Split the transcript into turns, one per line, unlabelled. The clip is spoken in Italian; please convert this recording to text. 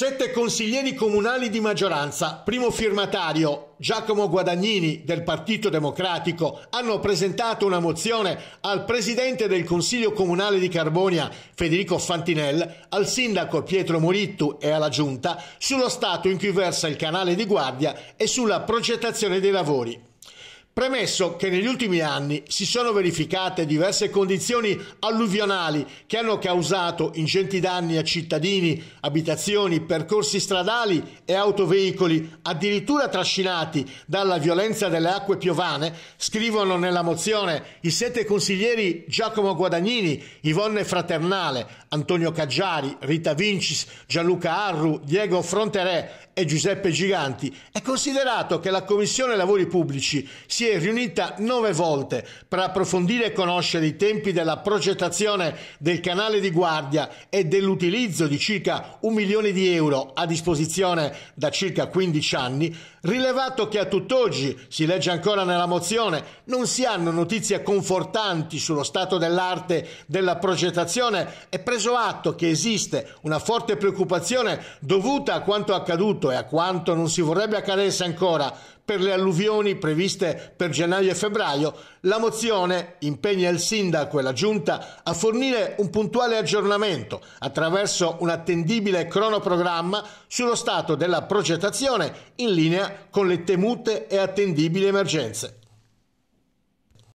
Sette consiglieri comunali di maggioranza, primo firmatario Giacomo Guadagnini del Partito Democratico, hanno presentato una mozione al presidente del Consiglio Comunale di Carbonia, Federico Fantinel, al sindaco Pietro Morittu e alla Giunta sullo stato in cui versa il canale di guardia e sulla progettazione dei lavori. Premesso che negli ultimi anni si sono verificate diverse condizioni alluvionali che hanno causato ingenti danni a cittadini, abitazioni, percorsi stradali e autoveicoli, addirittura trascinati dalla violenza delle acque piovane, scrivono nella mozione i sette consiglieri Giacomo Guadagnini, Ivonne Fraternale, Antonio Caggiari, Rita Vincis, Gianluca Arru, Diego Fronterè e Giuseppe Giganti, è considerato che la Commissione Lavori Pubblici si è riunita nove volte per approfondire e conoscere i tempi della progettazione del canale di guardia e dell'utilizzo di circa un milione di euro a disposizione da circa 15 anni, rilevato che a tutt'oggi, si legge ancora nella mozione, non si hanno notizie confortanti sullo stato dell'arte della progettazione e preso atto che esiste una forte preoccupazione dovuta a quanto accaduto e a quanto non si vorrebbe accadesse ancora per le alluvioni previste per gennaio e febbraio, la mozione impegna il sindaco e la giunta a fornire un puntuale aggiornamento attraverso un attendibile cronoprogramma sullo stato della progettazione in linea con le temute e attendibili emergenze.